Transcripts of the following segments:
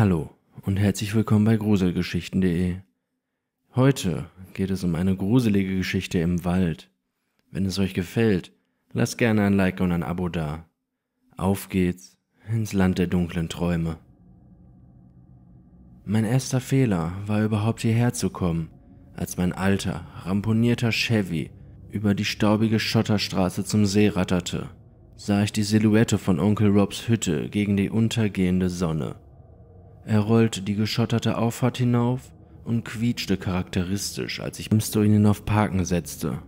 Hallo und herzlich willkommen bei gruselgeschichten.de. Heute geht es um eine gruselige Geschichte im Wald. Wenn es euch gefällt, lasst gerne ein Like und ein Abo da. Auf geht's ins Land der dunklen Träume. Mein erster Fehler war überhaupt hierher zu kommen, als mein alter, ramponierter Chevy über die staubige Schotterstraße zum See ratterte, sah ich die Silhouette von Onkel Robs Hütte gegen die untergehende Sonne. Er rollte die geschotterte Auffahrt hinauf und quietschte charakteristisch, als ich im ihn auf Parken setzte.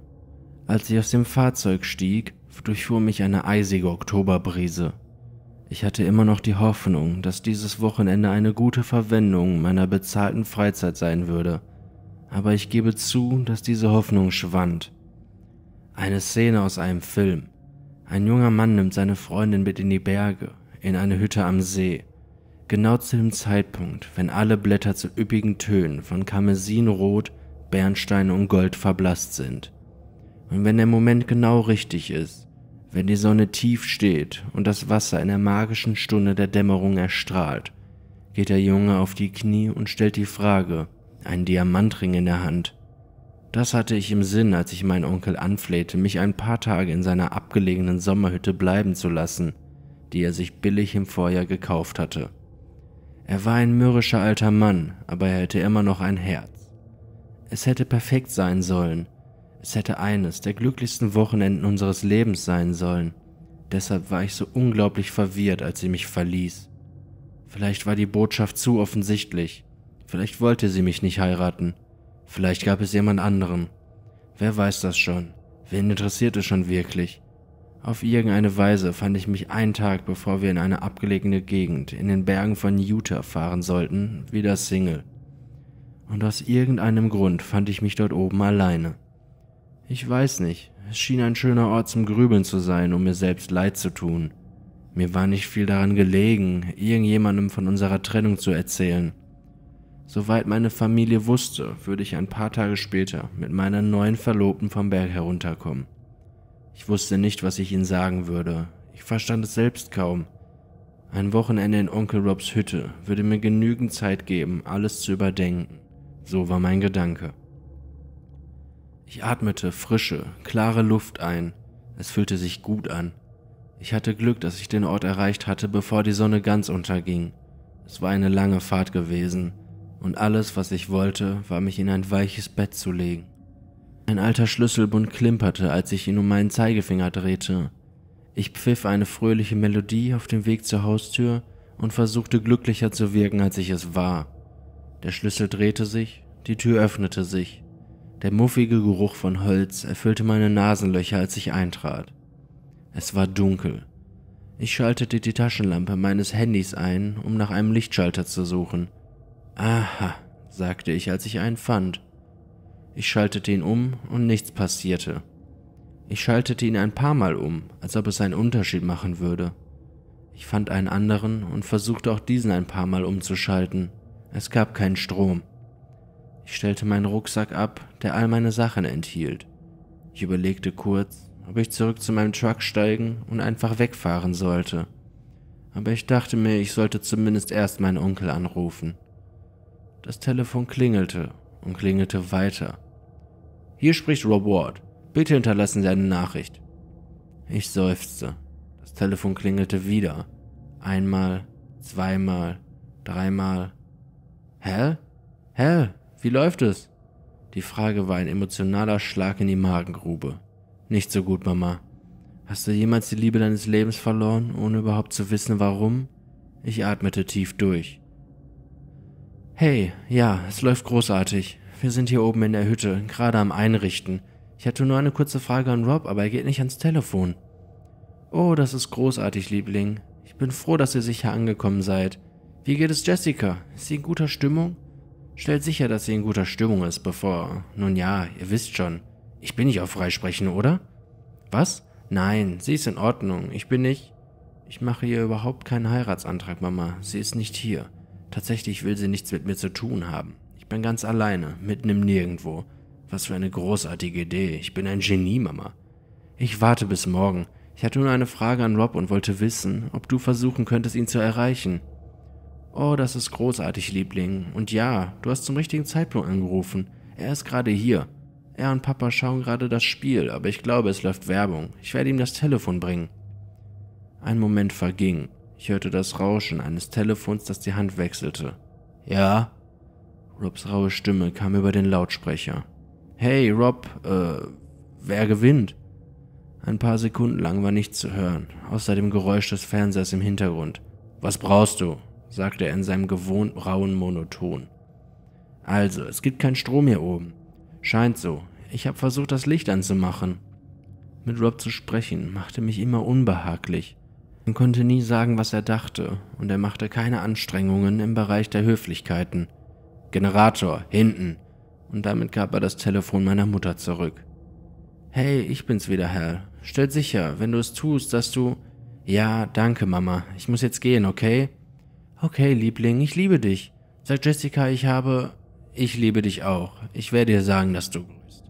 Als ich aus dem Fahrzeug stieg, durchfuhr mich eine eisige Oktoberbrise. Ich hatte immer noch die Hoffnung, dass dieses Wochenende eine gute Verwendung meiner bezahlten Freizeit sein würde, aber ich gebe zu, dass diese Hoffnung schwand. Eine Szene aus einem Film. Ein junger Mann nimmt seine Freundin mit in die Berge, in eine Hütte am See. Genau zu dem Zeitpunkt, wenn alle Blätter zu üppigen Tönen von Karmesinrot, Bernstein und Gold verblasst sind. Und wenn der Moment genau richtig ist, wenn die Sonne tief steht und das Wasser in der magischen Stunde der Dämmerung erstrahlt, geht der Junge auf die Knie und stellt die Frage, einen Diamantring in der Hand. Das hatte ich im Sinn, als ich meinen Onkel anflehte, mich ein paar Tage in seiner abgelegenen Sommerhütte bleiben zu lassen, die er sich billig im Vorjahr gekauft hatte. Er war ein mürrischer alter Mann, aber er hätte immer noch ein Herz. Es hätte perfekt sein sollen. Es hätte eines der glücklichsten Wochenenden unseres Lebens sein sollen. Deshalb war ich so unglaublich verwirrt, als sie mich verließ. Vielleicht war die Botschaft zu offensichtlich. Vielleicht wollte sie mich nicht heiraten. Vielleicht gab es jemand anderen. Wer weiß das schon? Wen interessiert es schon wirklich? Auf irgendeine Weise fand ich mich einen Tag, bevor wir in eine abgelegene Gegend in den Bergen von Utah fahren sollten, wieder Single. Und aus irgendeinem Grund fand ich mich dort oben alleine. Ich weiß nicht, es schien ein schöner Ort zum Grübeln zu sein, um mir selbst Leid zu tun. Mir war nicht viel daran gelegen, irgendjemandem von unserer Trennung zu erzählen. Soweit meine Familie wusste, würde ich ein paar Tage später mit meiner neuen Verlobten vom Berg herunterkommen. Ich wusste nicht, was ich ihnen sagen würde. Ich verstand es selbst kaum. Ein Wochenende in Onkel Robs Hütte würde mir genügend Zeit geben, alles zu überdenken. So war mein Gedanke. Ich atmete frische, klare Luft ein. Es fühlte sich gut an. Ich hatte Glück, dass ich den Ort erreicht hatte, bevor die Sonne ganz unterging. Es war eine lange Fahrt gewesen, und alles, was ich wollte, war mich in ein weiches Bett zu legen. Ein alter Schlüsselbund klimperte, als ich ihn um meinen Zeigefinger drehte. Ich pfiff eine fröhliche Melodie auf dem Weg zur Haustür und versuchte glücklicher zu wirken, als ich es war. Der Schlüssel drehte sich, die Tür öffnete sich. Der muffige Geruch von Holz erfüllte meine Nasenlöcher, als ich eintrat. Es war dunkel. Ich schaltete die Taschenlampe meines Handys ein, um nach einem Lichtschalter zu suchen. Aha, sagte ich, als ich einen fand. Ich schaltete ihn um und nichts passierte. Ich schaltete ihn ein paar Mal um, als ob es einen Unterschied machen würde. Ich fand einen anderen und versuchte auch diesen ein paar Mal umzuschalten. Es gab keinen Strom. Ich stellte meinen Rucksack ab, der all meine Sachen enthielt. Ich überlegte kurz, ob ich zurück zu meinem Truck steigen und einfach wegfahren sollte. Aber ich dachte mir, ich sollte zumindest erst meinen Onkel anrufen. Das Telefon klingelte und klingelte weiter. Hier spricht Rob Ward. Bitte hinterlassen Sie eine Nachricht. Ich seufzte. Das Telefon klingelte wieder. Einmal, zweimal, dreimal. Hell? Hell, wie läuft es? Die Frage war ein emotionaler Schlag in die Magengrube. Nicht so gut, Mama. Hast du jemals die Liebe deines Lebens verloren, ohne überhaupt zu wissen warum? Ich atmete tief durch. Hey, ja, es läuft großartig. Wir sind hier oben in der Hütte, gerade am Einrichten. Ich hatte nur eine kurze Frage an Rob, aber er geht nicht ans Telefon. Oh, das ist großartig, Liebling. Ich bin froh, dass ihr sicher angekommen seid. Wie geht es Jessica? Ist sie in guter Stimmung? Stellt sicher, dass sie in guter Stimmung ist, bevor... Nun ja, ihr wisst schon. Ich bin nicht auf Freisprechen, oder? Was? Nein, sie ist in Ordnung. Ich bin nicht... Ich mache ihr überhaupt keinen Heiratsantrag, Mama. Sie ist nicht hier. Tatsächlich will sie nichts mit mir zu tun haben. Ich bin ganz alleine, mitten im Nirgendwo. Was für eine großartige Idee. Ich bin ein Genie, Mama. Ich warte bis morgen. Ich hatte nur eine Frage an Rob und wollte wissen, ob du versuchen könntest, ihn zu erreichen. Oh, das ist großartig, Liebling. Und ja, du hast zum richtigen Zeitpunkt angerufen. Er ist gerade hier. Er und Papa schauen gerade das Spiel, aber ich glaube, es läuft Werbung. Ich werde ihm das Telefon bringen. Ein Moment verging. Ich hörte das Rauschen eines Telefons, das die Hand wechselte. Ja? Robs raue Stimme kam über den Lautsprecher. Hey, Rob, äh, wer gewinnt? Ein paar Sekunden lang war nichts zu hören, außer dem Geräusch des Fernsehers im Hintergrund. Was brauchst du? sagte er in seinem gewohnt rauen Monoton. Also, es gibt keinen Strom hier oben. Scheint so. Ich habe versucht, das Licht anzumachen. Mit Rob zu sprechen machte mich immer unbehaglich. Man konnte nie sagen, was er dachte, und er machte keine Anstrengungen im Bereich der Höflichkeiten. Generator, hinten! Und damit gab er das Telefon meiner Mutter zurück. Hey, ich bin's wieder, Herr. Stell sicher, wenn du es tust, dass du. Ja, danke, Mama. Ich muss jetzt gehen, okay? Okay, Liebling, ich liebe dich. Sag Jessica, ich habe. Ich liebe dich auch. Ich werde dir sagen, dass du grüßt.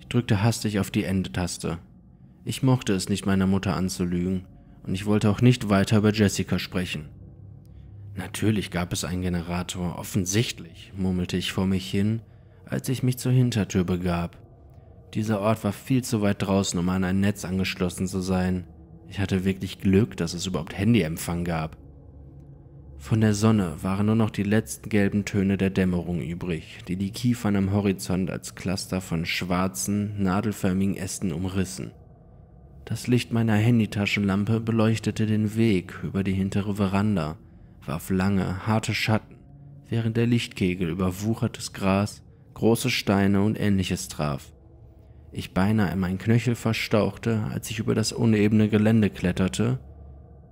Ich drückte hastig auf die Endetaste. Ich mochte es nicht, meiner Mutter anzulügen und ich wollte auch nicht weiter über Jessica sprechen. Natürlich gab es einen Generator, offensichtlich, murmelte ich vor mich hin, als ich mich zur Hintertür begab. Dieser Ort war viel zu weit draußen, um an ein Netz angeschlossen zu sein. Ich hatte wirklich Glück, dass es überhaupt Handyempfang gab. Von der Sonne waren nur noch die letzten gelben Töne der Dämmerung übrig, die die Kiefern am Horizont als Cluster von schwarzen, nadelförmigen Ästen umrissen. Das Licht meiner Handytaschenlampe beleuchtete den Weg über die hintere Veranda, warf lange, harte Schatten, während der Lichtkegel über wuchertes Gras, große Steine und ähnliches traf. Ich beinahe mein Knöchel verstauchte, als ich über das unebene Gelände kletterte.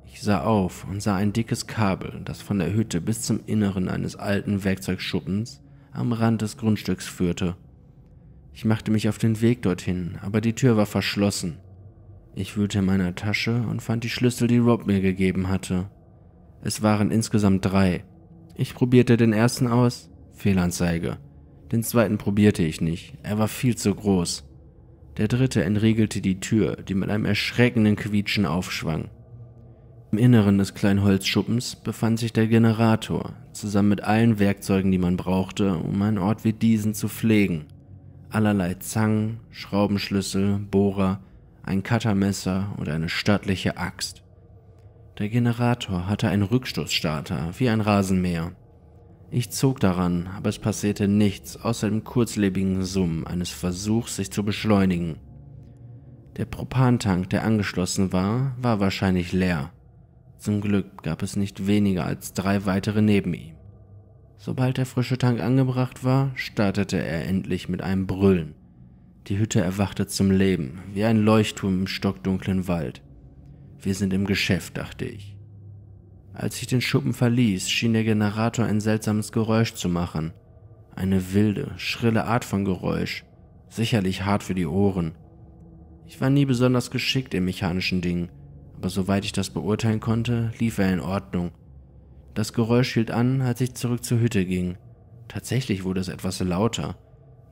Ich sah auf und sah ein dickes Kabel, das von der Hütte bis zum Inneren eines alten Werkzeugschuppens am Rand des Grundstücks führte. Ich machte mich auf den Weg dorthin, aber die Tür war verschlossen. Ich wühlte in meiner Tasche und fand die Schlüssel, die Rob mir gegeben hatte. Es waren insgesamt drei. Ich probierte den ersten aus, Fehlanzeige. Den zweiten probierte ich nicht, er war viel zu groß. Der dritte entriegelte die Tür, die mit einem erschreckenden Quietschen aufschwang. Im Inneren des kleinen Holzschuppens befand sich der Generator, zusammen mit allen Werkzeugen, die man brauchte, um einen Ort wie diesen zu pflegen. Allerlei Zangen, Schraubenschlüssel, Bohrer, ein Cuttermesser und eine stattliche Axt. Der Generator hatte einen Rückstoßstarter wie ein Rasenmäher. Ich zog daran, aber es passierte nichts außer dem kurzlebigen Summen eines Versuchs, sich zu beschleunigen. Der Propantank, der angeschlossen war, war wahrscheinlich leer. Zum Glück gab es nicht weniger als drei weitere neben ihm. Sobald der frische Tank angebracht war, startete er endlich mit einem Brüllen. Die Hütte erwachte zum Leben, wie ein Leuchtturm im stockdunklen Wald. Wir sind im Geschäft, dachte ich. Als ich den Schuppen verließ, schien der Generator ein seltsames Geräusch zu machen. Eine wilde, schrille Art von Geräusch, sicherlich hart für die Ohren. Ich war nie besonders geschickt in mechanischen Dingen, aber soweit ich das beurteilen konnte, lief er in Ordnung. Das Geräusch hielt an, als ich zurück zur Hütte ging. Tatsächlich wurde es etwas lauter.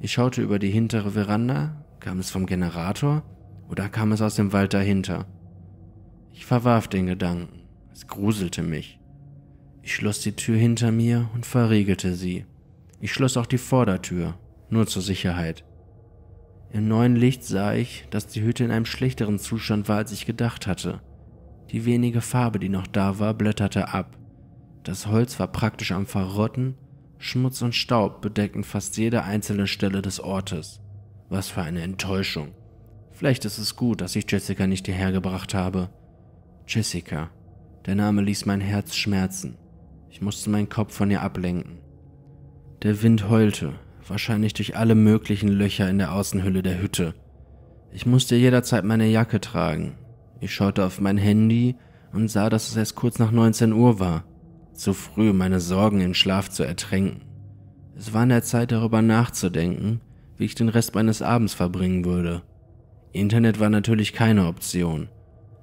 Ich schaute über die hintere Veranda. Kam es vom Generator? Oder kam es aus dem Wald dahinter? Ich verwarf den Gedanken. Es gruselte mich. Ich schloss die Tür hinter mir und verriegelte sie. Ich schloss auch die Vordertür, nur zur Sicherheit. Im neuen Licht sah ich, dass die Hütte in einem schlechteren Zustand war, als ich gedacht hatte. Die wenige Farbe, die noch da war, blätterte ab. Das Holz war praktisch am Verrotten Schmutz und Staub bedeckten fast jede einzelne Stelle des Ortes. Was für eine Enttäuschung. Vielleicht ist es gut, dass ich Jessica nicht hierher gebracht habe. Jessica. Der Name ließ mein Herz schmerzen. Ich musste meinen Kopf von ihr ablenken. Der Wind heulte, wahrscheinlich durch alle möglichen Löcher in der Außenhülle der Hütte. Ich musste jederzeit meine Jacke tragen. Ich schaute auf mein Handy und sah, dass es erst kurz nach 19 Uhr war zu früh meine Sorgen in Schlaf zu ertränken. Es war an der Zeit darüber nachzudenken, wie ich den Rest meines Abends verbringen würde. Internet war natürlich keine Option.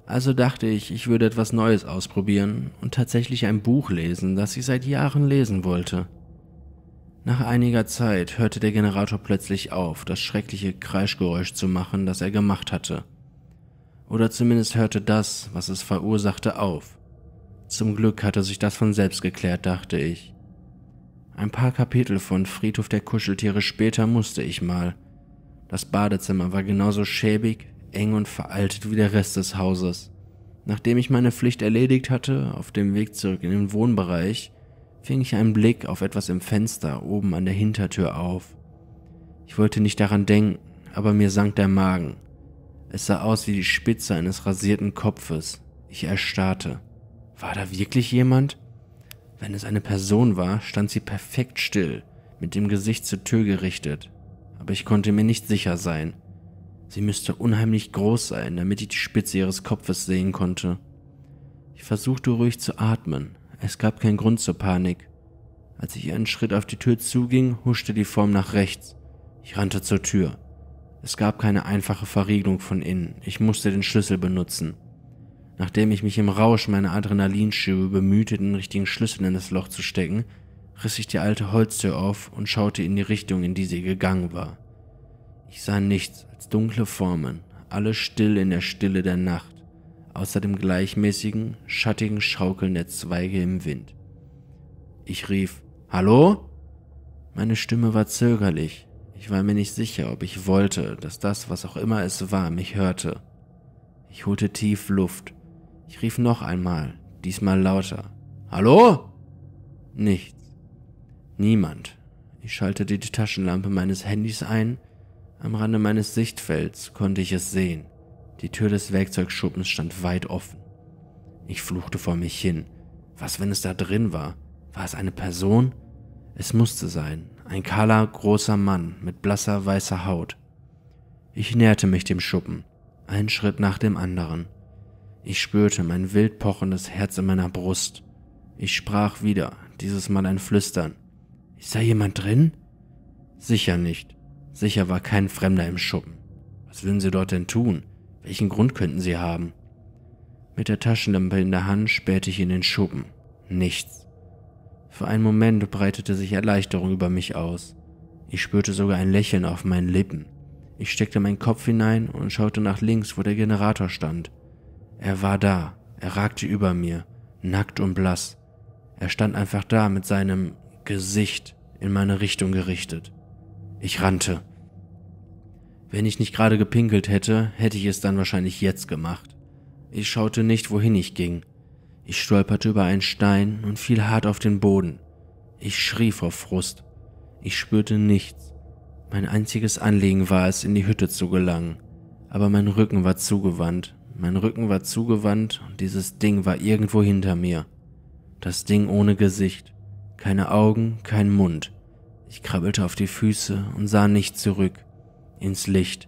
Also dachte ich, ich würde etwas Neues ausprobieren und tatsächlich ein Buch lesen, das ich seit Jahren lesen wollte. Nach einiger Zeit hörte der Generator plötzlich auf, das schreckliche Kreischgeräusch zu machen, das er gemacht hatte. Oder zumindest hörte das, was es verursachte, auf. Zum Glück hatte sich das von selbst geklärt, dachte ich. Ein paar Kapitel von Friedhof der Kuscheltiere später musste ich mal. Das Badezimmer war genauso schäbig, eng und veraltet wie der Rest des Hauses. Nachdem ich meine Pflicht erledigt hatte, auf dem Weg zurück in den Wohnbereich, fing ich einen Blick auf etwas im Fenster oben an der Hintertür auf. Ich wollte nicht daran denken, aber mir sank der Magen. Es sah aus wie die Spitze eines rasierten Kopfes. Ich erstarrte. War da wirklich jemand? Wenn es eine Person war, stand sie perfekt still, mit dem Gesicht zur Tür gerichtet. Aber ich konnte mir nicht sicher sein. Sie müsste unheimlich groß sein, damit ich die Spitze ihres Kopfes sehen konnte. Ich versuchte ruhig zu atmen. Es gab keinen Grund zur Panik. Als ich einen Schritt auf die Tür zuging, huschte die Form nach rechts. Ich rannte zur Tür. Es gab keine einfache Verriegelung von innen. Ich musste den Schlüssel benutzen. Nachdem ich mich im Rausch meiner Adrenalinschübe bemühte, den richtigen Schlüssel in das Loch zu stecken, riss ich die alte Holztür auf und schaute in die Richtung, in die sie gegangen war. Ich sah nichts als dunkle Formen, alle still in der Stille der Nacht, außer dem gleichmäßigen, schattigen Schaukeln der Zweige im Wind. Ich rief, Hallo? Meine Stimme war zögerlich. Ich war mir nicht sicher, ob ich wollte, dass das, was auch immer es war, mich hörte. Ich holte tief Luft ich rief noch einmal, diesmal lauter. Hallo? Nichts. Niemand. Ich schaltete die Taschenlampe meines Handys ein. Am Rande meines Sichtfelds konnte ich es sehen. Die Tür des Werkzeugschuppens stand weit offen. Ich fluchte vor mich hin. Was, wenn es da drin war? War es eine Person? Es musste sein. Ein kahler, großer Mann mit blasser, weißer Haut. Ich näherte mich dem Schuppen, einen Schritt nach dem anderen. Ich spürte mein wild pochendes Herz in meiner Brust. Ich sprach wieder, dieses Mal ein Flüstern. Ist da jemand drin? Sicher nicht. Sicher war kein Fremder im Schuppen. Was würden sie dort denn tun? Welchen Grund könnten sie haben? Mit der Taschenlampe in der Hand spähte ich in den Schuppen. Nichts. Für einen Moment breitete sich Erleichterung über mich aus. Ich spürte sogar ein Lächeln auf meinen Lippen. Ich steckte meinen Kopf hinein und schaute nach links, wo der Generator stand. Er war da, er ragte über mir, nackt und blass. Er stand einfach da mit seinem Gesicht in meine Richtung gerichtet. Ich rannte. Wenn ich nicht gerade gepinkelt hätte, hätte ich es dann wahrscheinlich jetzt gemacht. Ich schaute nicht, wohin ich ging. Ich stolperte über einen Stein und fiel hart auf den Boden. Ich schrie vor Frust. Ich spürte nichts. Mein einziges Anliegen war es, in die Hütte zu gelangen, aber mein Rücken war zugewandt mein Rücken war zugewandt und dieses Ding war irgendwo hinter mir. Das Ding ohne Gesicht, keine Augen, kein Mund. Ich krabbelte auf die Füße und sah nicht zurück, ins Licht.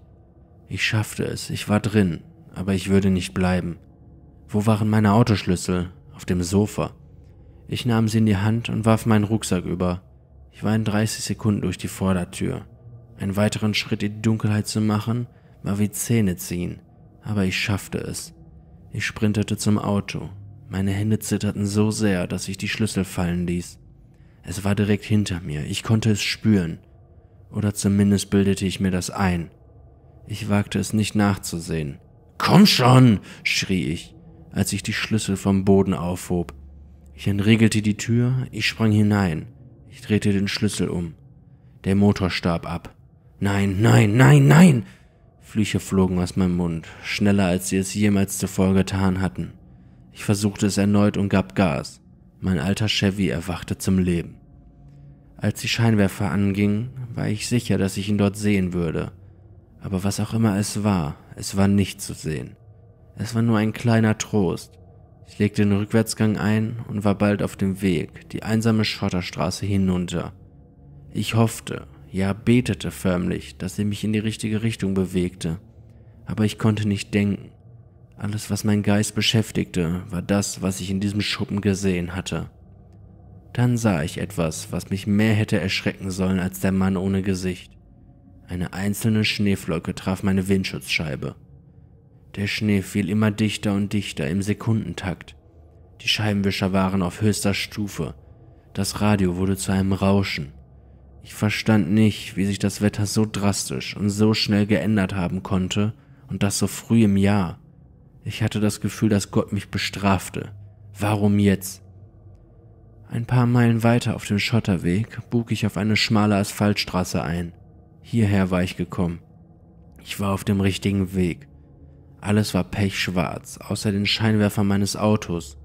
Ich schaffte es, ich war drin, aber ich würde nicht bleiben. Wo waren meine Autoschlüssel? Auf dem Sofa. Ich nahm sie in die Hand und warf meinen Rucksack über. Ich war in 30 Sekunden durch die Vordertür. Einen weiteren Schritt in die Dunkelheit zu machen, war wie Zähne ziehen aber ich schaffte es. Ich sprintete zum Auto. Meine Hände zitterten so sehr, dass ich die Schlüssel fallen ließ. Es war direkt hinter mir, ich konnte es spüren. Oder zumindest bildete ich mir das ein. Ich wagte es nicht nachzusehen. Komm schon! schrie ich, als ich die Schlüssel vom Boden aufhob. Ich entriegelte die Tür, ich sprang hinein. Ich drehte den Schlüssel um. Der Motor starb ab. Nein, nein, nein, nein! Flüche flogen aus meinem Mund, schneller als sie es jemals zuvor getan hatten. Ich versuchte es erneut und gab Gas. Mein alter Chevy erwachte zum Leben. Als die Scheinwerfer angingen, war ich sicher, dass ich ihn dort sehen würde. Aber was auch immer es war, es war nicht zu sehen. Es war nur ein kleiner Trost. Ich legte den Rückwärtsgang ein und war bald auf dem Weg, die einsame Schotterstraße hinunter. Ich hoffte, ja betete förmlich, dass sie mich in die richtige Richtung bewegte. Aber ich konnte nicht denken. Alles, was mein Geist beschäftigte, war das, was ich in diesem Schuppen gesehen hatte. Dann sah ich etwas, was mich mehr hätte erschrecken sollen als der Mann ohne Gesicht. Eine einzelne Schneeflocke traf meine Windschutzscheibe. Der Schnee fiel immer dichter und dichter im Sekundentakt. Die Scheibenwischer waren auf höchster Stufe. Das Radio wurde zu einem Rauschen. Ich verstand nicht, wie sich das Wetter so drastisch und so schnell geändert haben konnte und das so früh im Jahr. Ich hatte das Gefühl, dass Gott mich bestrafte. Warum jetzt? Ein paar Meilen weiter auf dem Schotterweg bog ich auf eine schmale Asphaltstraße ein. Hierher war ich gekommen. Ich war auf dem richtigen Weg. Alles war pechschwarz, außer den Scheinwerfer meines Autos.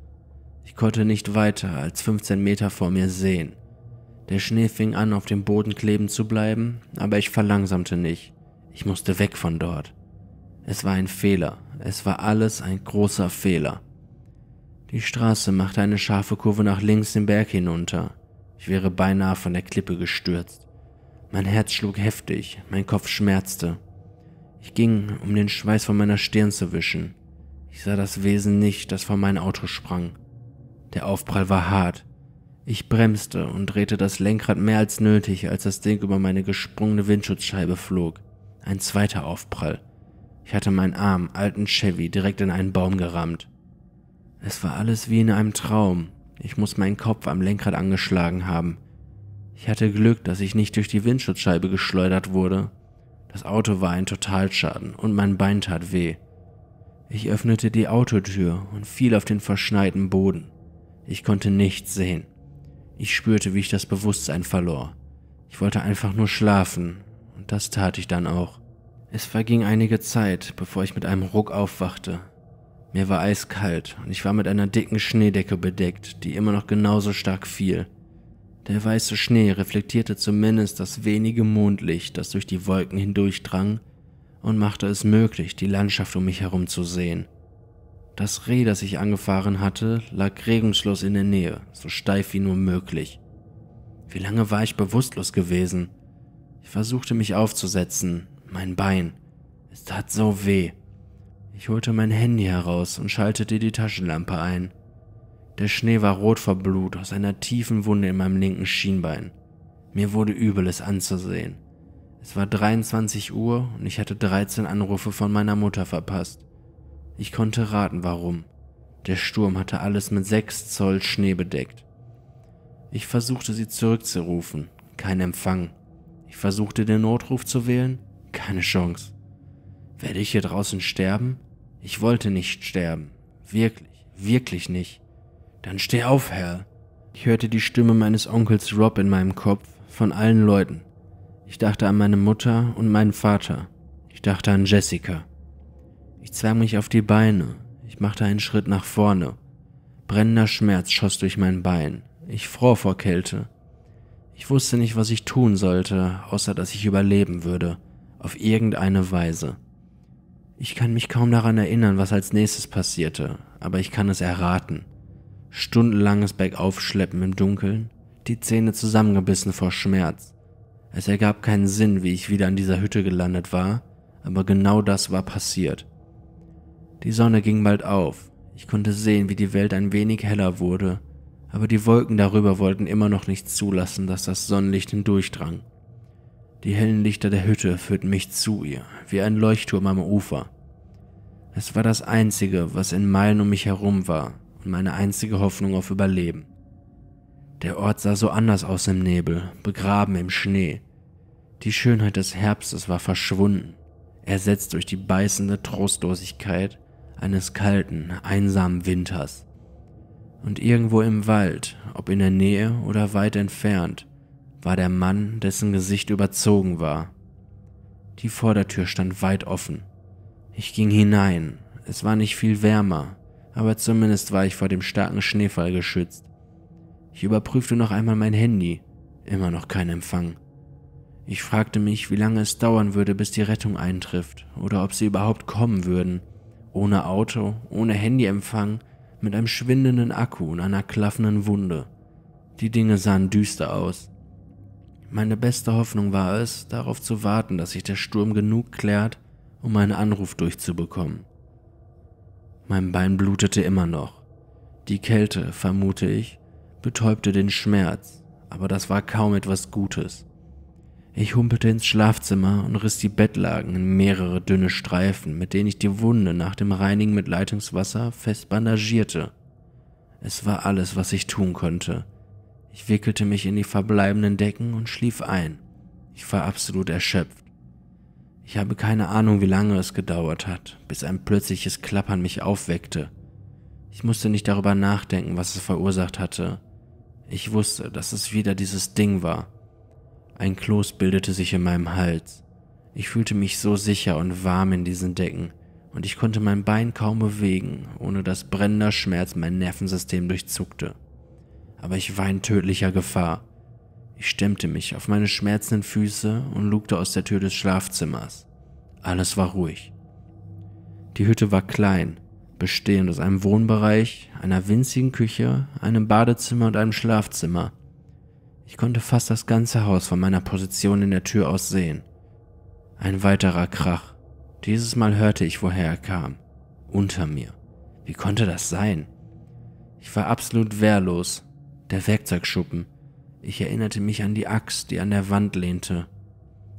Ich konnte nicht weiter als 15 Meter vor mir sehen. Der Schnee fing an, auf dem Boden kleben zu bleiben, aber ich verlangsamte nicht. Ich musste weg von dort. Es war ein Fehler. Es war alles ein großer Fehler. Die Straße machte eine scharfe Kurve nach links den Berg hinunter. Ich wäre beinahe von der Klippe gestürzt. Mein Herz schlug heftig, mein Kopf schmerzte. Ich ging, um den Schweiß von meiner Stirn zu wischen. Ich sah das Wesen nicht, das vor mein Auto sprang. Der Aufprall war hart. Ich bremste und drehte das Lenkrad mehr als nötig, als das Ding über meine gesprungene Windschutzscheibe flog. Ein zweiter Aufprall. Ich hatte meinen Arm, alten Chevy, direkt in einen Baum gerammt. Es war alles wie in einem Traum. Ich muss meinen Kopf am Lenkrad angeschlagen haben. Ich hatte Glück, dass ich nicht durch die Windschutzscheibe geschleudert wurde. Das Auto war ein Totalschaden und mein Bein tat weh. Ich öffnete die Autotür und fiel auf den verschneiten Boden. Ich konnte nichts sehen. Ich spürte, wie ich das Bewusstsein verlor. Ich wollte einfach nur schlafen, und das tat ich dann auch. Es verging einige Zeit, bevor ich mit einem Ruck aufwachte. Mir war eiskalt und ich war mit einer dicken Schneedecke bedeckt, die immer noch genauso stark fiel. Der weiße Schnee reflektierte zumindest das wenige Mondlicht, das durch die Wolken hindurchdrang, und machte es möglich, die Landschaft um mich herum zu sehen. Das Reh, das ich angefahren hatte, lag regungslos in der Nähe, so steif wie nur möglich. Wie lange war ich bewusstlos gewesen? Ich versuchte mich aufzusetzen, mein Bein. Es tat so weh. Ich holte mein Handy heraus und schaltete die Taschenlampe ein. Der Schnee war rot vor Blut aus einer tiefen Wunde in meinem linken Schienbein. Mir wurde übel, es anzusehen. Es war 23 Uhr und ich hatte 13 Anrufe von meiner Mutter verpasst. Ich konnte raten, warum. Der Sturm hatte alles mit sechs Zoll Schnee bedeckt. Ich versuchte sie zurückzurufen, kein Empfang. Ich versuchte den Notruf zu wählen, keine Chance. Werde ich hier draußen sterben? Ich wollte nicht sterben. Wirklich, wirklich nicht. Dann steh auf, Herr. Ich hörte die Stimme meines Onkels Rob in meinem Kopf, von allen Leuten. Ich dachte an meine Mutter und meinen Vater. Ich dachte an Jessica. Ich zwang mich auf die Beine. Ich machte einen Schritt nach vorne. Brennender Schmerz schoss durch mein Bein. Ich fror vor Kälte. Ich wusste nicht, was ich tun sollte, außer dass ich überleben würde, auf irgendeine Weise. Ich kann mich kaum daran erinnern, was als nächstes passierte, aber ich kann es erraten. Stundenlanges Bergaufschleppen im Dunkeln, die Zähne zusammengebissen vor Schmerz. Es ergab keinen Sinn, wie ich wieder an dieser Hütte gelandet war, aber genau das war passiert. Die Sonne ging bald auf. Ich konnte sehen, wie die Welt ein wenig heller wurde, aber die Wolken darüber wollten immer noch nicht zulassen, dass das Sonnenlicht hindurchdrang. Die hellen Lichter der Hütte führten mich zu ihr, wie ein Leuchtturm am Ufer. Es war das Einzige, was in Meilen um mich herum war und meine einzige Hoffnung auf Überleben. Der Ort sah so anders aus im Nebel, begraben im Schnee. Die Schönheit des Herbstes war verschwunden, ersetzt durch die beißende Trostlosigkeit eines kalten, einsamen Winters. Und irgendwo im Wald, ob in der Nähe oder weit entfernt, war der Mann, dessen Gesicht überzogen war. Die Vordertür stand weit offen. Ich ging hinein. Es war nicht viel wärmer, aber zumindest war ich vor dem starken Schneefall geschützt. Ich überprüfte noch einmal mein Handy. Immer noch kein Empfang. Ich fragte mich, wie lange es dauern würde, bis die Rettung eintrifft oder ob sie überhaupt kommen würden. Ohne Auto, ohne Handyempfang, mit einem schwindenden Akku und einer klaffenden Wunde. Die Dinge sahen düster aus. Meine beste Hoffnung war es, darauf zu warten, dass sich der Sturm genug klärt, um einen Anruf durchzubekommen. Mein Bein blutete immer noch. Die Kälte, vermute ich, betäubte den Schmerz, aber das war kaum etwas Gutes. Ich humpelte ins Schlafzimmer und riss die Bettlagen in mehrere dünne Streifen, mit denen ich die Wunde nach dem Reinigen mit Leitungswasser fest bandagierte. Es war alles, was ich tun konnte. Ich wickelte mich in die verbleibenden Decken und schlief ein. Ich war absolut erschöpft. Ich habe keine Ahnung, wie lange es gedauert hat, bis ein plötzliches Klappern mich aufweckte. Ich musste nicht darüber nachdenken, was es verursacht hatte. Ich wusste, dass es wieder dieses Ding war. Ein Kloß bildete sich in meinem Hals. Ich fühlte mich so sicher und warm in diesen Decken, und ich konnte mein Bein kaum bewegen, ohne dass brennender Schmerz mein Nervensystem durchzuckte. Aber ich war in tödlicher Gefahr. Ich stemmte mich auf meine schmerzenden Füße und lugte aus der Tür des Schlafzimmers. Alles war ruhig. Die Hütte war klein, bestehend aus einem Wohnbereich, einer winzigen Küche, einem Badezimmer und einem Schlafzimmer. Ich konnte fast das ganze Haus von meiner Position in der Tür aus sehen. Ein weiterer Krach. Dieses Mal hörte ich, woher er kam. Unter mir. Wie konnte das sein? Ich war absolut wehrlos. Der Werkzeugschuppen. Ich erinnerte mich an die Axt, die an der Wand lehnte.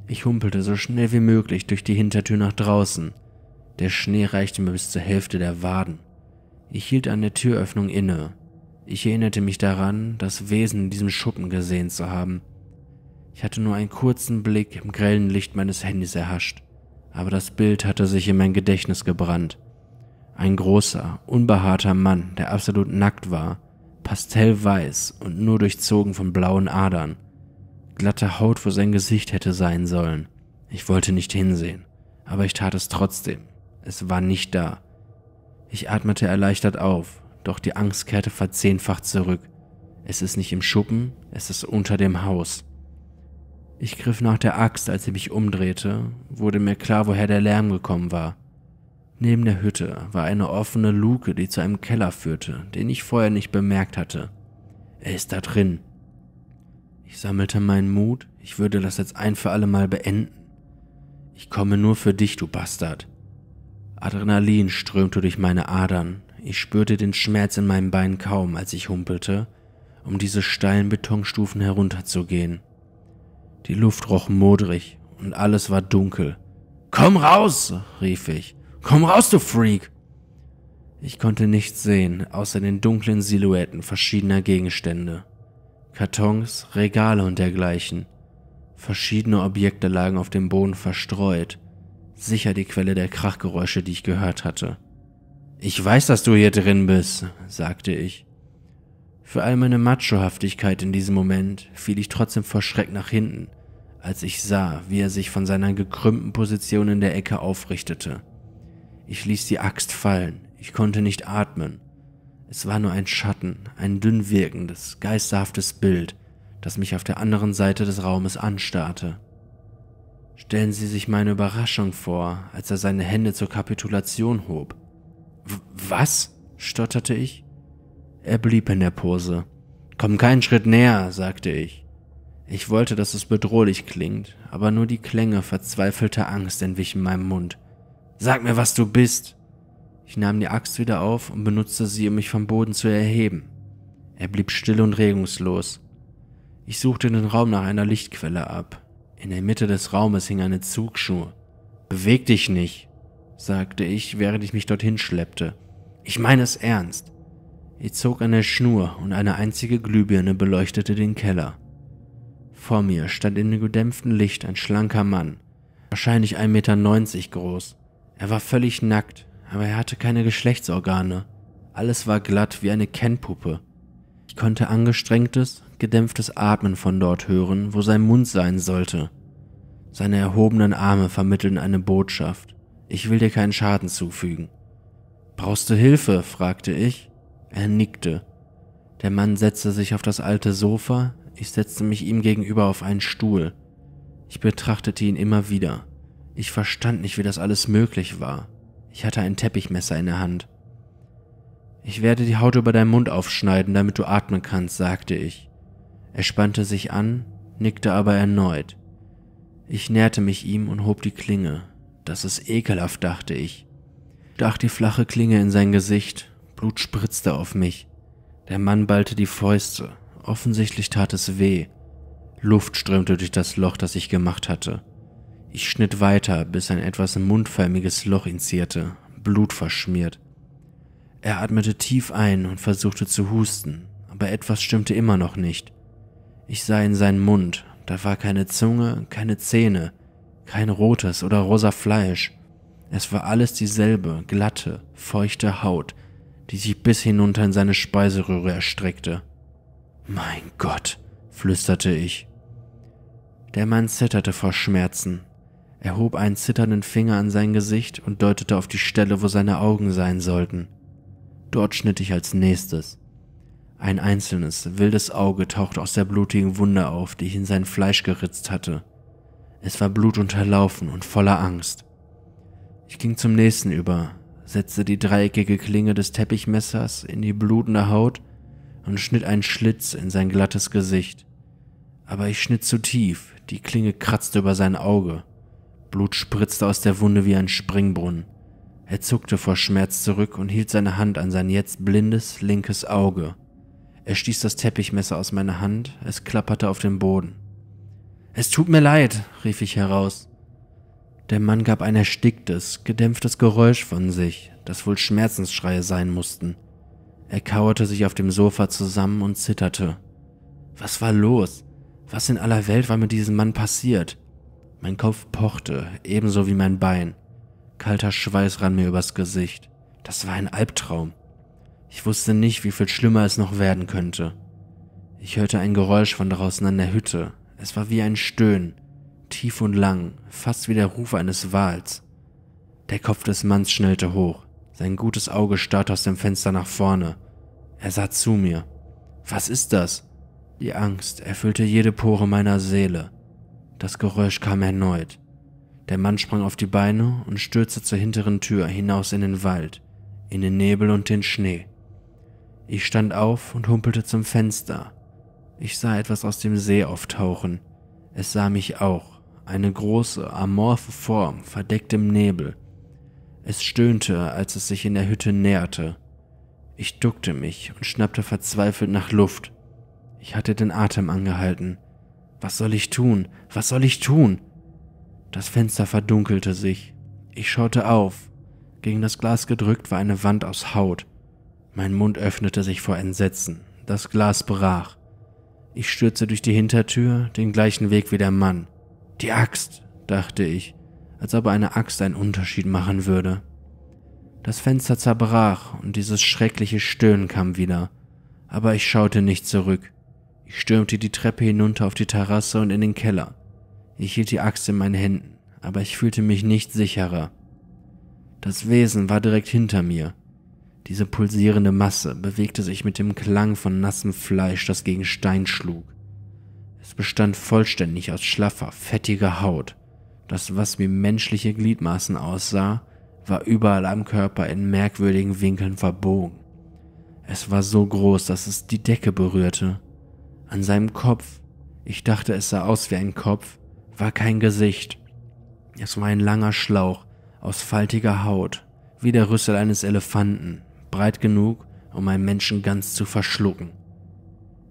Ich humpelte so schnell wie möglich durch die Hintertür nach draußen. Der Schnee reichte mir bis zur Hälfte der Waden. Ich hielt an der Türöffnung inne, ich erinnerte mich daran, das Wesen in diesem Schuppen gesehen zu haben. Ich hatte nur einen kurzen Blick im grellen Licht meines Handys erhascht, aber das Bild hatte sich in mein Gedächtnis gebrannt. Ein großer, unbehaarter Mann, der absolut nackt war, pastellweiß und nur durchzogen von blauen Adern. Glatte Haut, wo sein Gesicht hätte sein sollen. Ich wollte nicht hinsehen, aber ich tat es trotzdem. Es war nicht da. Ich atmete erleichtert auf, doch die Angst kehrte verzehnfacht zurück. Es ist nicht im Schuppen, es ist unter dem Haus. Ich griff nach der Axt, als ich mich umdrehte, wurde mir klar, woher der Lärm gekommen war. Neben der Hütte war eine offene Luke, die zu einem Keller führte, den ich vorher nicht bemerkt hatte. Er ist da drin. Ich sammelte meinen Mut, ich würde das jetzt ein für alle Mal beenden. Ich komme nur für dich, du Bastard. Adrenalin strömte durch meine Adern, ich spürte den Schmerz in meinem Bein kaum, als ich humpelte, um diese steilen Betonstufen herunterzugehen. Die Luft roch modrig und alles war dunkel. Komm raus! rief ich. Komm raus, du Freak! Ich konnte nichts sehen, außer den dunklen Silhouetten verschiedener Gegenstände. Kartons, Regale und dergleichen. Verschiedene Objekte lagen auf dem Boden verstreut, sicher die Quelle der Krachgeräusche, die ich gehört hatte. Ich weiß, dass du hier drin bist, sagte ich. Für all meine Machohaftigkeit in diesem Moment fiel ich trotzdem vor Schreck nach hinten, als ich sah, wie er sich von seiner gekrümmten Position in der Ecke aufrichtete. Ich ließ die Axt fallen, ich konnte nicht atmen. Es war nur ein Schatten, ein dünn wirkendes, geisterhaftes Bild, das mich auf der anderen Seite des Raumes anstarrte. Stellen Sie sich meine Überraschung vor, als er seine Hände zur Kapitulation hob was? stotterte ich. Er blieb in der Pose. Komm keinen Schritt näher, sagte ich. Ich wollte, dass es bedrohlich klingt, aber nur die Klänge verzweifelter Angst entwichen meinem Mund. Sag mir, was du bist! Ich nahm die Axt wieder auf und benutzte sie, um mich vom Boden zu erheben. Er blieb still und regungslos. Ich suchte den Raum nach einer Lichtquelle ab. In der Mitte des Raumes hing eine Zugschnur. Beweg dich nicht! sagte ich, während ich mich dorthin schleppte. Ich meine es ernst. Ich zog an der Schnur und eine einzige Glühbirne beleuchtete den Keller. Vor mir stand in dem gedämpften Licht ein schlanker Mann, wahrscheinlich 1,90 Meter groß. Er war völlig nackt, aber er hatte keine Geschlechtsorgane. Alles war glatt wie eine Kennpuppe. Ich konnte angestrengtes, gedämpftes Atmen von dort hören, wo sein Mund sein sollte. Seine erhobenen Arme vermittelten eine Botschaft. Ich will dir keinen Schaden zufügen. Brauchst du Hilfe? fragte ich. Er nickte. Der Mann setzte sich auf das alte Sofa, ich setzte mich ihm gegenüber auf einen Stuhl. Ich betrachtete ihn immer wieder. Ich verstand nicht, wie das alles möglich war. Ich hatte ein Teppichmesser in der Hand. Ich werde die Haut über deinen Mund aufschneiden, damit du atmen kannst, sagte ich. Er spannte sich an, nickte aber erneut. Ich näherte mich ihm und hob die Klinge. Das ist ekelhaft, dachte ich. Stach die flache Klinge in sein Gesicht, Blut spritzte auf mich. Der Mann ballte die Fäuste, offensichtlich tat es weh. Luft strömte durch das Loch, das ich gemacht hatte. Ich schnitt weiter, bis ein etwas mundförmiges Loch ihn zierte, blutverschmiert. Er atmete tief ein und versuchte zu husten, aber etwas stimmte immer noch nicht. Ich sah in seinen Mund, da war keine Zunge, keine Zähne, kein rotes oder rosa Fleisch. Es war alles dieselbe, glatte, feuchte Haut, die sich bis hinunter in seine Speiseröhre erstreckte. Mein Gott, flüsterte ich. Der Mann zitterte vor Schmerzen. Er hob einen zitternden Finger an sein Gesicht und deutete auf die Stelle, wo seine Augen sein sollten. Dort schnitt ich als nächstes. Ein einzelnes, wildes Auge tauchte aus der blutigen Wunde auf, die ich in sein Fleisch geritzt hatte. Es war blutunterlaufen und voller Angst. Ich ging zum nächsten über, setzte die dreieckige Klinge des Teppichmessers in die blutende Haut und schnitt einen Schlitz in sein glattes Gesicht. Aber ich schnitt zu tief, die Klinge kratzte über sein Auge. Blut spritzte aus der Wunde wie ein Springbrunnen. Er zuckte vor Schmerz zurück und hielt seine Hand an sein jetzt blindes linkes Auge. Er stieß das Teppichmesser aus meiner Hand, es klapperte auf den Boden. Es tut mir leid, rief ich heraus. Der Mann gab ein ersticktes, gedämpftes Geräusch von sich, das wohl Schmerzensschreie sein mussten. Er kauerte sich auf dem Sofa zusammen und zitterte. Was war los? Was in aller Welt war mit diesem Mann passiert? Mein Kopf pochte, ebenso wie mein Bein. Kalter Schweiß rann mir übers Gesicht. Das war ein Albtraum. Ich wusste nicht, wie viel schlimmer es noch werden könnte. Ich hörte ein Geräusch von draußen an der Hütte, es war wie ein Stöhnen, tief und lang, fast wie der Ruf eines Wals. Der Kopf des Manns schnellte hoch, sein gutes Auge starrte aus dem Fenster nach vorne. Er sah zu mir. Was ist das? Die Angst erfüllte jede Pore meiner Seele. Das Geräusch kam erneut. Der Mann sprang auf die Beine und stürzte zur hinteren Tür hinaus in den Wald, in den Nebel und den Schnee. Ich stand auf und humpelte zum Fenster. Ich sah etwas aus dem See auftauchen. Es sah mich auch. Eine große, amorphe Form, verdeckt im Nebel. Es stöhnte, als es sich in der Hütte näherte. Ich duckte mich und schnappte verzweifelt nach Luft. Ich hatte den Atem angehalten. Was soll ich tun? Was soll ich tun? Das Fenster verdunkelte sich. Ich schaute auf. Gegen das Glas gedrückt war eine Wand aus Haut. Mein Mund öffnete sich vor Entsetzen. Das Glas brach. Ich stürzte durch die Hintertür, den gleichen Weg wie der Mann. Die Axt, dachte ich, als ob eine Axt einen Unterschied machen würde. Das Fenster zerbrach und dieses schreckliche Stöhnen kam wieder, aber ich schaute nicht zurück. Ich stürmte die Treppe hinunter auf die Terrasse und in den Keller. Ich hielt die Axt in meinen Händen, aber ich fühlte mich nicht sicherer. Das Wesen war direkt hinter mir. Diese pulsierende Masse bewegte sich mit dem Klang von nassem Fleisch, das gegen Stein schlug. Es bestand vollständig aus schlaffer, fettiger Haut. Das, was wie menschliche Gliedmaßen aussah, war überall am Körper in merkwürdigen Winkeln verbogen. Es war so groß, dass es die Decke berührte. An seinem Kopf, ich dachte, es sah aus wie ein Kopf, war kein Gesicht. Es war ein langer Schlauch aus faltiger Haut, wie der Rüssel eines Elefanten, breit genug, um einen Menschen ganz zu verschlucken.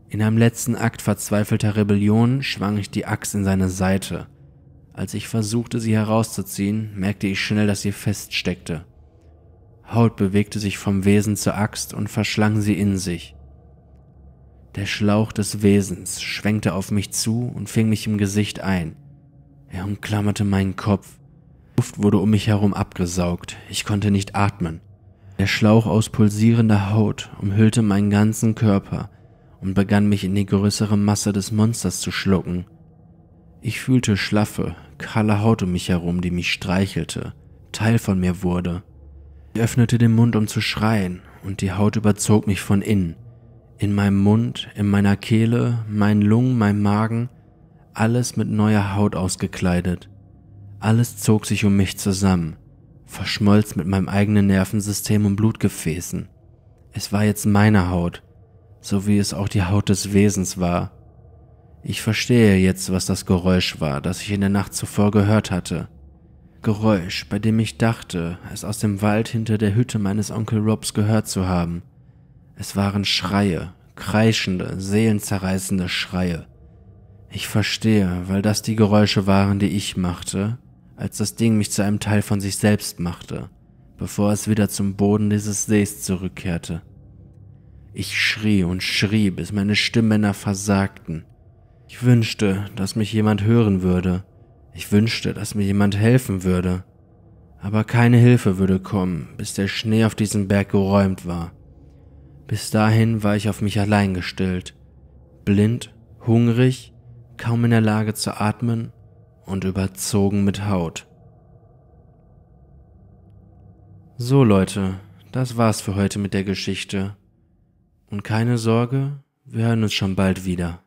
In einem letzten Akt verzweifelter Rebellion schwang ich die Axt in seine Seite. Als ich versuchte, sie herauszuziehen, merkte ich schnell, dass sie feststeckte. Haut bewegte sich vom Wesen zur Axt und verschlang sie in sich. Der Schlauch des Wesens schwenkte auf mich zu und fing mich im Gesicht ein. Er umklammerte meinen Kopf. Luft wurde um mich herum abgesaugt. Ich konnte nicht atmen. Der Schlauch aus pulsierender Haut umhüllte meinen ganzen Körper und begann mich in die größere Masse des Monsters zu schlucken. Ich fühlte schlaffe, kahle Haut um mich herum, die mich streichelte, Teil von mir wurde. Ich öffnete den Mund, um zu schreien, und die Haut überzog mich von innen. In meinem Mund, in meiner Kehle, meinen Lungen, meinem Magen, alles mit neuer Haut ausgekleidet. Alles zog sich um mich zusammen, verschmolz mit meinem eigenen Nervensystem und Blutgefäßen. Es war jetzt meine Haut, so wie es auch die Haut des Wesens war. Ich verstehe jetzt, was das Geräusch war, das ich in der Nacht zuvor gehört hatte. Geräusch, bei dem ich dachte, es aus dem Wald hinter der Hütte meines Onkel Robs gehört zu haben. Es waren Schreie, kreischende, seelenzerreißende Schreie. Ich verstehe, weil das die Geräusche waren, die ich machte, als das Ding mich zu einem Teil von sich selbst machte, bevor es wieder zum Boden dieses Sees zurückkehrte. Ich schrie und schrie, bis meine Stimmmänner versagten. Ich wünschte, dass mich jemand hören würde. Ich wünschte, dass mir jemand helfen würde. Aber keine Hilfe würde kommen, bis der Schnee auf diesem Berg geräumt war. Bis dahin war ich auf mich allein gestellt. Blind, hungrig, kaum in der Lage zu atmen und überzogen mit Haut. So Leute, das war's für heute mit der Geschichte. Und keine Sorge, wir hören uns schon bald wieder.